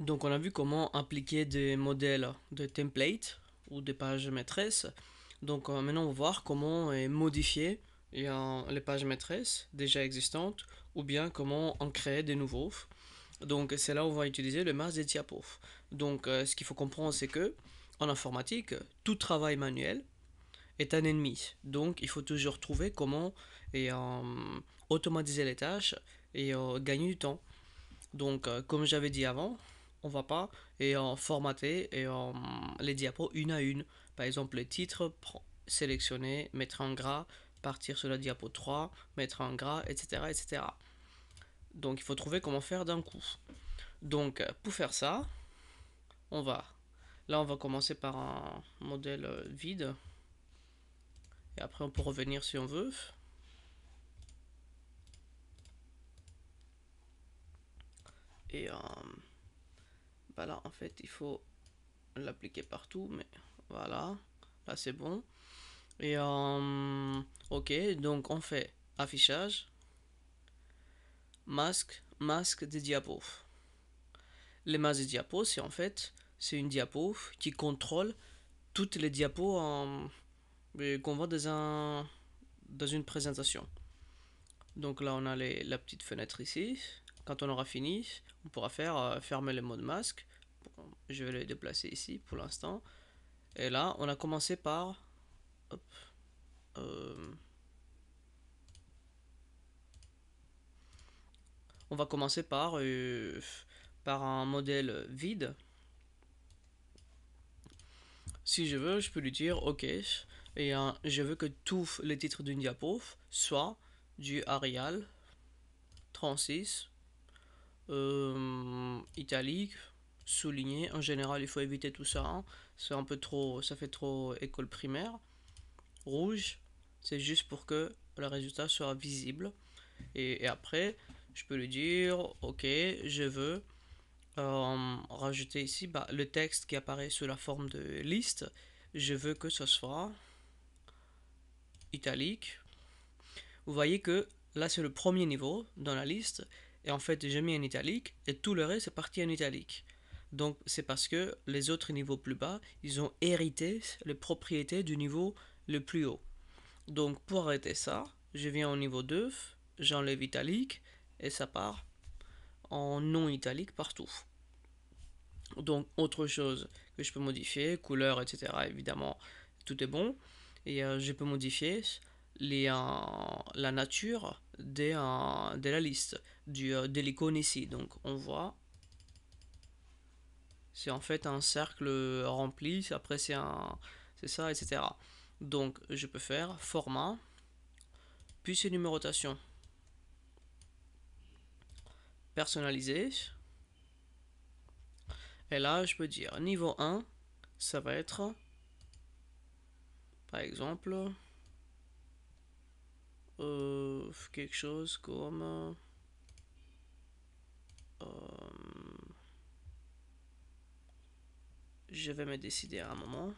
Donc on a vu comment appliquer des modèles de templates ou des pages maîtresses. Donc euh, maintenant on va voir comment modifier euh, les pages maîtresses déjà existantes ou bien comment en créer des nouveaux. Donc c'est là où on va utiliser le masque des diapos. Donc euh, ce qu'il faut comprendre c'est que en informatique, tout travail manuel est un ennemi. Donc il faut toujours trouver comment et, automatiser les tâches et gagner du temps. Donc comme j'avais dit avant, on va pas et en formater et en les diapos une à une. Par exemple, les titres sélectionner, mettre en gras, partir sur la diapo 3, mettre en gras, etc. etc. Donc il faut trouver comment faire d'un coup. Donc pour faire ça, on va. Là on va commencer par un modèle euh, vide. Et après on peut revenir si on veut. Et euh, voilà, en fait, il faut l'appliquer partout, mais voilà, là c'est bon. Et euh, ok, donc on fait affichage, masque, masque des diapos. Les masques des diapos, c'est en fait, c'est une diapo qui contrôle toutes les diapos euh, qu'on voit dans, une présentation. Donc là, on a les, la petite fenêtre ici. Quand on aura fini, on pourra faire euh, fermer le mode masque. je vais les déplacer ici pour l'instant. Et là, on a commencé par... Euh, on va commencer par, euh, par un modèle vide. Si je veux, je peux lui dire, ok, et je veux que tous les titres d'une diapo soient du Arial 36 euh, italique, souligné. En général, il faut éviter tout ça. Hein. C'est un peu trop, ça fait trop école primaire. Rouge, c'est juste pour que le résultat soit visible. Et, après, je peux lui dire, ok, je veux euh, rajouter ici bah, le texte qui apparaît sous la forme de liste. Je veux que ce soit italique. Vous voyez que là, c'est le premier niveau dans la liste et en fait j'ai mis en italique et tout le reste est parti en italique. Donc c'est parce que les autres niveaux plus bas, ils ont hérité les propriétés du niveau le plus haut. Donc pour arrêter ça, je viens au niveau 2, j'enlève italique et ça part en non italique partout. Donc autre chose que je peux modifier, couleur, etc. Évidemment, tout est bon. Et euh, je peux modifier les, euh, la nature euh, de, la liste, du, euh, de l'icône ici. Donc on voit, c'est en fait un cercle rempli, après c'est un, c'est ça, etc. Donc je peux faire format, puis c'est numérotation. Personnaliser. Et là, je peux dire niveau 1, ça va être, par exemple, euh, quelque chose comme euh, euh, je vais me décider à un moment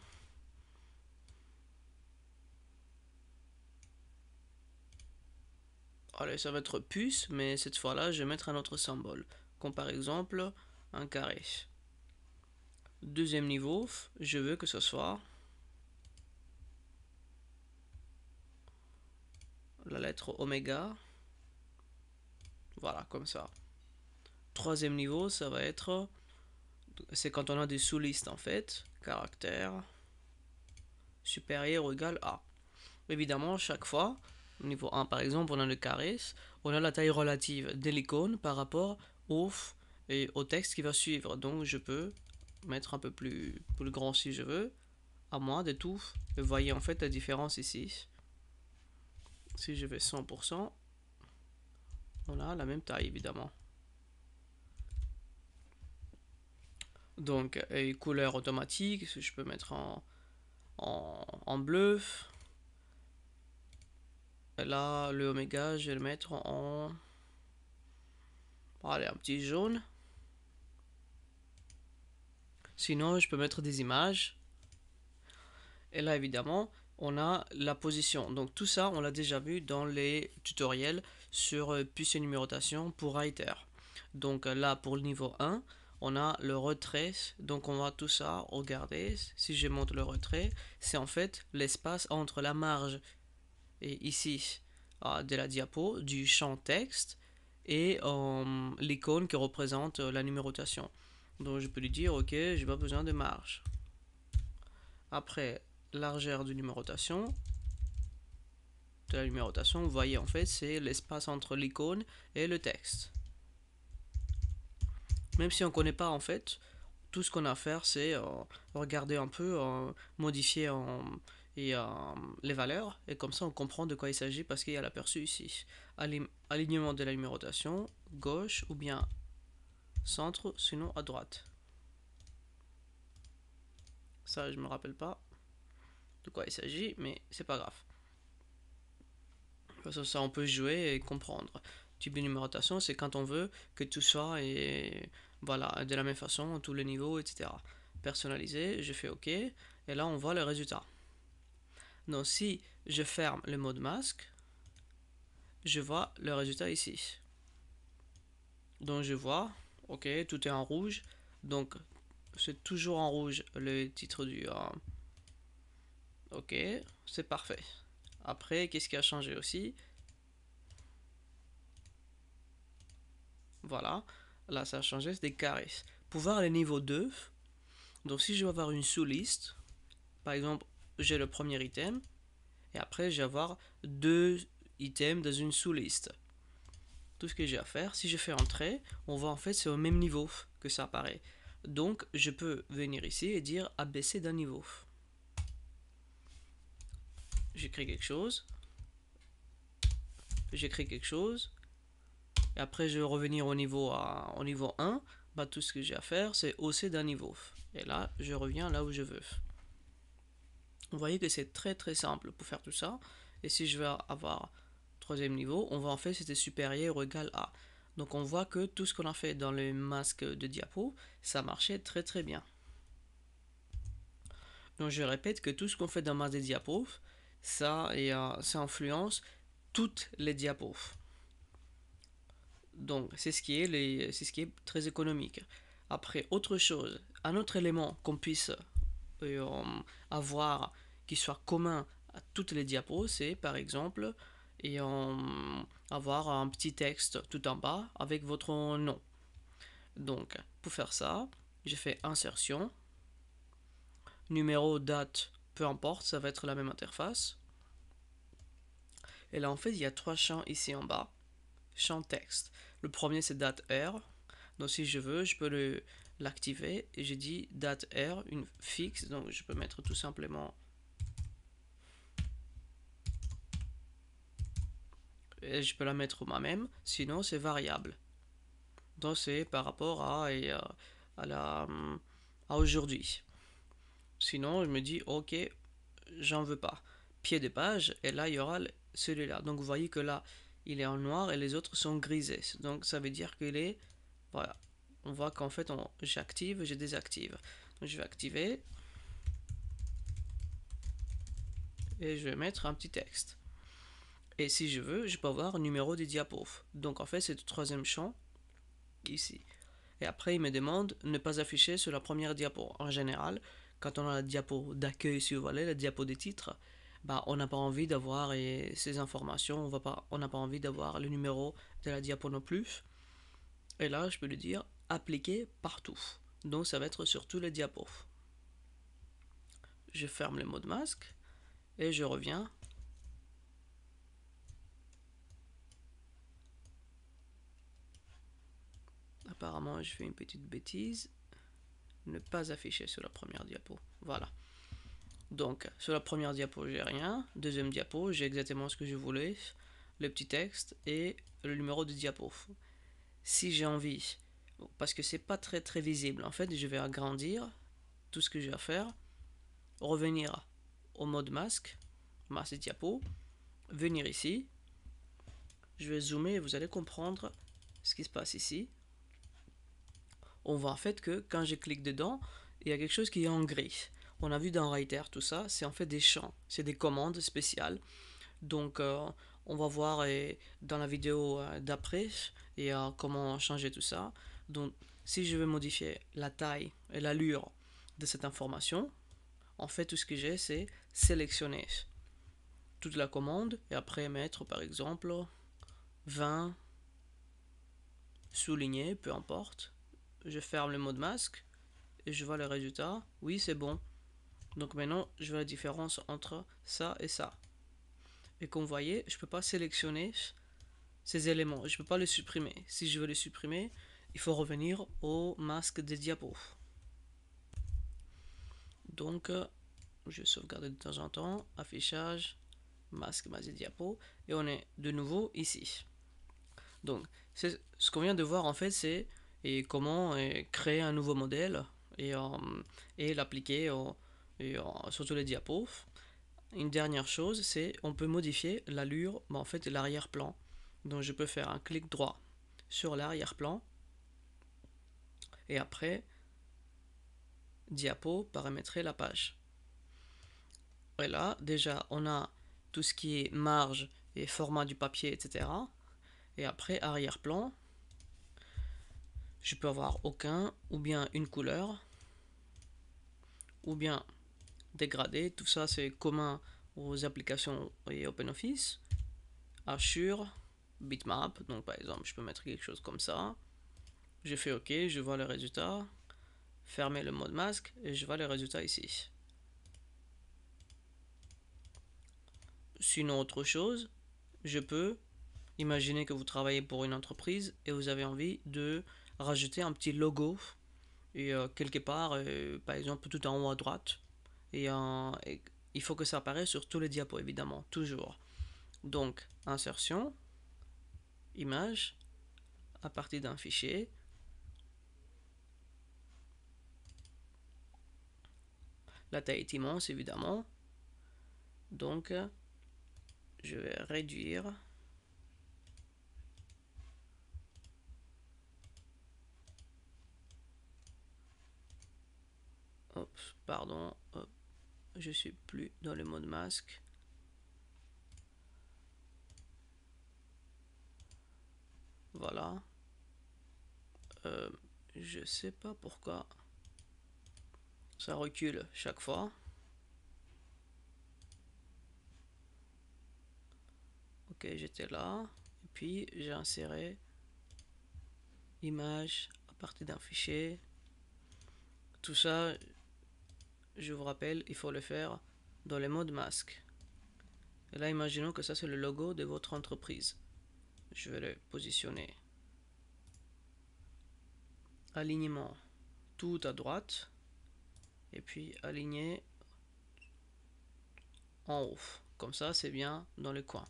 allez ça va être puce mais cette fois là je vais mettre un autre symbole comme par exemple un carré deuxième niveau je veux que ce soit la lettre oméga. Voilà, comme ça. Troisième niveau, ça va être... C'est quand on a des sous-listes, en fait. Caractère supérieur ou égal à. Évidemment, chaque fois, niveau 1, par exemple, on a le carré. On a la taille relative de l'icône par rapport au, et au texte qui va suivre. Donc, je peux mettre un peu plus, plus grand si je veux. À moins de tout. Vous voyez, en fait, la différence ici. Si je vais 100%, on a la même taille évidemment. Donc, et couleur automatique, je peux mettre en, en, bleu. là, le oméga, je vais le mettre en... Allez, un petit jaune. Sinon, je peux mettre des images. Et là, évidemment, on a la position. Donc tout ça, on l'a déjà vu dans les tutoriels sur euh, puce et numérotation pour writer. Donc là, pour le niveau 1, on a le retrait Donc on va tout ça regarder. Si je monte le retrait, c'est en fait l'espace entre la marge et ici ah, de la diapo du champ texte et euh, l'icône qui représente euh, la numérotation. Donc je peux lui dire, ok, j'ai pas besoin de marge. Après, largeur de numérotation, de la numérotation, vous voyez en fait, c'est l'espace entre l'icône et le texte. Même si on ne connaît pas en fait, tout ce qu'on a à faire, c'est euh, regarder un peu, euh, modifier euh, les valeurs, et comme ça on comprend de quoi il s'agit parce qu'il y a l'aperçu ici. Alignement de la numérotation, gauche ou bien centre, sinon à droite. Ça, je me rappelle pas de quoi il s'agit, mais c'est pas grave. Parce que ça, on peut jouer et comprendre. Type de numérotation, c'est quand on veut que tout soit et voilà, de la même façon, tous les niveaux, etc. Personnalisé, je fais OK, et là on voit le résultat. Donc si je ferme le mode masque, je vois le résultat ici. Donc je vois, ok, tout est en rouge, donc c'est toujours en rouge le titre du, euh, Ok, c'est parfait. Après, qu'est-ce qui a changé aussi Voilà, là ça a changé, c'est des carrés. Pouvoir les niveaux 2. Donc si je veux avoir une sous-liste, par exemple, j'ai le premier item, et après j'ai avoir deux items dans une sous-liste. Tout ce que j'ai à faire, si je fais entrer, on voit en fait c'est au même niveau que ça apparaît. Donc je peux venir ici et dire abaisser d'un niveau j'écris quelque chose, j'écris quelque chose, et après je vais revenir au niveau, au niveau 1, bah, tout ce que j'ai à faire c'est hausser d'un niveau. Et là, je reviens là où je veux. Vous voyez que c'est très très simple pour faire tout ça. Et si je veux avoir troisième niveau, on va en fait c'était supérieur ou égal à. Donc on voit que tout ce qu'on a fait dans le masque de diapo, ça marchait très très bien. Donc je répète que tout ce qu'on fait dans le masque de diapo, ça, et, euh, ça influence toutes les diapos. Donc, c'est ce, qui est les, ce qui est très économique. Après, autre chose, un autre élément qu'on puisse euh, euh, avoir qui soit commun à toutes les diapos, c'est par exemple et, avoir un petit texte tout en bas avec votre nom. Donc, pour faire ça, j'ai fait insertion, numéro, date, peu importe, ça va être la même interface. Et là, en fait, il y a trois champs ici en bas. Champ texte. Le premier, c'est date heure. Donc, si je veux, je peux l'activer. Et j'ai dit date heure une fixe. Donc, je peux mettre tout simplement... Et je peux la mettre moi-même. Sinon, c'est variable. Donc, c'est par rapport à euh, aujourd'hui. Sinon, je me dis, ok, j'en veux pas. Pied de page, et là, il y aura celui-là. Donc, vous voyez que là, il est en noir et les autres sont grisés. Donc, ça veut dire qu'il est... Voilà. On voit qu'en fait, on... j'active, je désactive. je vais activer. Et je vais mettre un petit texte. Et si je veux, je peux avoir numéro des diapos. Donc, en fait, c'est le troisième champ, ici. Et après, il me demande ne pas afficher sur la première diapo. En général, quand on a la diapo d'accueil, si vous voulez, la diapo des titres, bah, on n'a pas envie d'avoir ces informations, on n'a pas envie d'avoir le numéro de la diapo non plus. Et là, je peux le dire appliquer partout. Donc ça va être sur tous les diapos. Je ferme les mots de masque et je reviens. Apparemment, je fais une petite bêtise ne pas afficher sur la première diapo. Voilà. Donc, sur la première diapo, j'ai rien. Deuxième diapo, j'ai exactement ce que je voulais, le petit texte et le numéro de diapo. Si j'ai envie, parce que c'est pas très très visible, en fait, je vais agrandir tout ce que j'ai vais faire, revenir au mode masque, masque diapo, venir ici, je vais zoomer et vous allez comprendre ce qui se passe ici on voit en fait que quand je clique dedans, il y a quelque chose qui est en gris. On a vu dans Writer tout ça, c'est en fait des champs, c'est des commandes spéciales. Donc euh, on va voir dans la vidéo euh, d'après et comment changer tout ça. Donc si je veux modifier la taille et l'allure de cette information, en fait tout ce que j'ai c'est sélectionner toute la commande et après mettre par exemple 20 souligné, peu importe je ferme le mode masque et je vois le résultat. Oui, c'est bon. Donc maintenant, je vois la différence entre ça et ça. Et comme vous voyez, je ne peux pas sélectionner ces éléments. Je ne peux pas les supprimer. Si je veux les supprimer, il faut revenir au masque des diapos. Donc, euh, je sauvegarde de temps en temps, affichage, masque, masque des diapos, et on est de nouveau ici. Donc, ce qu'on vient de voir en fait, c'est et comment euh, créer un nouveau modèle et, euh, l'appliquer euh, sur tous les diapos. Une dernière chose, c'est on peut modifier l'allure, bah en fait l'arrière-plan. Donc je peux faire un clic droit sur l'arrière-plan et après diapo, paramétrer la page. Et là, déjà, on a tout ce qui est marge et format du papier, etc. Et après, arrière-plan, je peux avoir aucun, ou bien une couleur, ou bien dégradé. Tout ça, c'est commun aux applications et OpenOffice. Assure, bitmap. Donc, par exemple, je peux mettre quelque chose comme ça. Je fais OK, je vois les résultats Fermer le mode masque et je vois les résultats ici. Sinon, autre chose, je peux imaginer que vous travaillez pour une entreprise et vous avez envie de rajouter un petit logo et, euh, quelque part, euh, par exemple tout en haut à droite. Euh, et, il faut que ça apparaisse sur tous les diapos, évidemment, toujours. Donc, insertion, image, à partir d'un fichier. La taille est immense, évidemment. Donc, je vais réduire pardon, je suis plus dans le mode masque. Voilà. Euh, je sais pas pourquoi. Ça recule chaque fois. Ok, j'étais là. Et puis j'ai inséré l'image à partir d'un fichier. Tout ça, je vous rappelle, il faut le faire dans le mode masque. Et là, imaginons que ça, c'est le logo de votre entreprise. Je vais le positionner. Alignement tout à droite. Et puis aligner en haut. Comme ça, c'est bien dans le coin.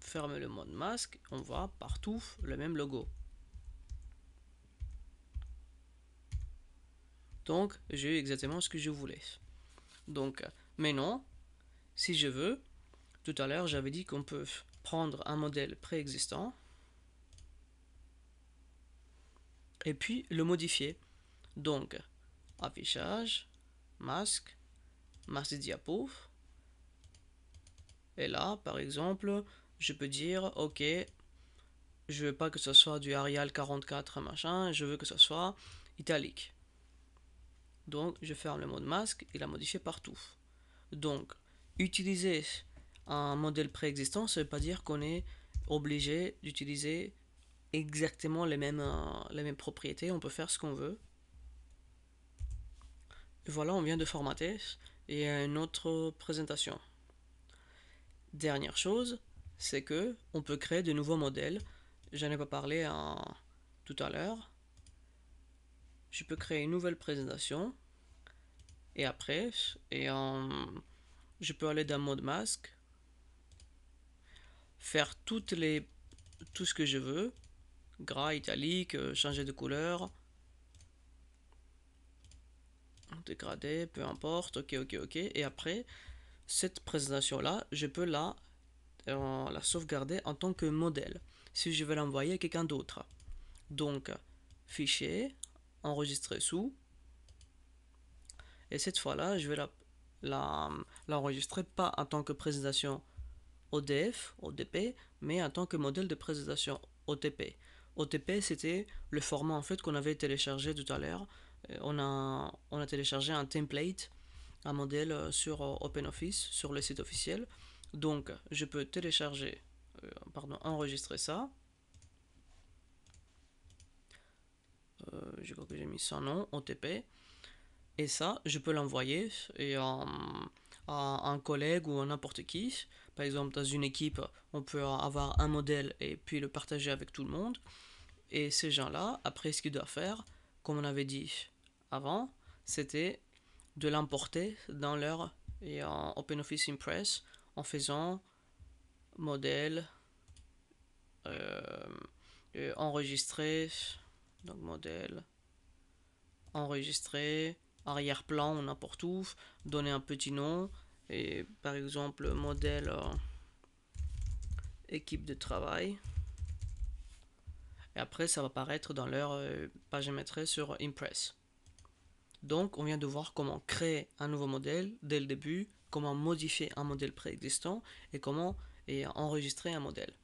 Ferme le mode masque. On voit partout le même logo. Donc, j'ai eu exactement ce que je voulais. Donc, maintenant, si je veux, tout à l'heure, j'avais dit qu'on peut prendre un modèle préexistant et puis le modifier. Donc, affichage, masque, masque diapo. Et là, par exemple, je peux dire, ok, je veux pas que ce soit du Arial 44 machin, je veux que ce soit italique. Donc, je ferme le mode masque et la modifier partout. Donc, utiliser un modèle préexistant, ça ne veut pas dire qu'on est obligé d'utiliser exactement euh, les mêmes, propriétés. On peut faire ce qu'on veut. voilà, on vient de formater et une autre présentation. Dernière chose, c'est que on peut créer de nouveaux modèles. J'en ai pas parlé hein, tout à l'heure, je peux créer une nouvelle présentation. Et après, et je peux aller dans mode masque, faire toutes les, tout ce que je veux, gras, italique, euh, changer de couleur, dégradé, peu importe, ok, ok, ok. Et après, cette présentation-là, je peux la, euh, la sauvegarder en tant que modèle, si je veux l'envoyer à quelqu'un d'autre. Donc, fichier, enregistrer sous. Et cette fois-là, je vais la l'enregistrer pas en tant que présentation ODF, ODP, mais en tant que modèle de présentation OTP. OTP, c'était le format en fait qu'on avait téléchargé tout à l'heure. Euh, on a, on a téléchargé un template, un modèle euh, sur euh, OpenOffice, sur le site officiel. Donc, je peux télécharger, pardon, enregistrer ça, je crois que j'ai mis son nom, OTP. Et ça, je peux l'envoyer et, à un collègue ou à n'importe qui. Par exemple, dans une équipe, on peut avoir un modèle et puis le partager avec tout le monde. Et ces gens-là, après, ce qu'ils doivent faire, comme on avait dit avant, c'était de l'importer dans leur et en OpenOffice Impress en faisant modèle euh, enregistrer donc modèle, enregistrer, arrière-plan n'importe où, donner un petit nom, et par exemple modèle euh, équipe de travail. Et après ça va apparaître dans leur euh, page maîtresse sur Impress. Donc on vient de voir comment créer un nouveau modèle dès le début, comment modifier un modèle préexistant et comment et enregistrer un modèle.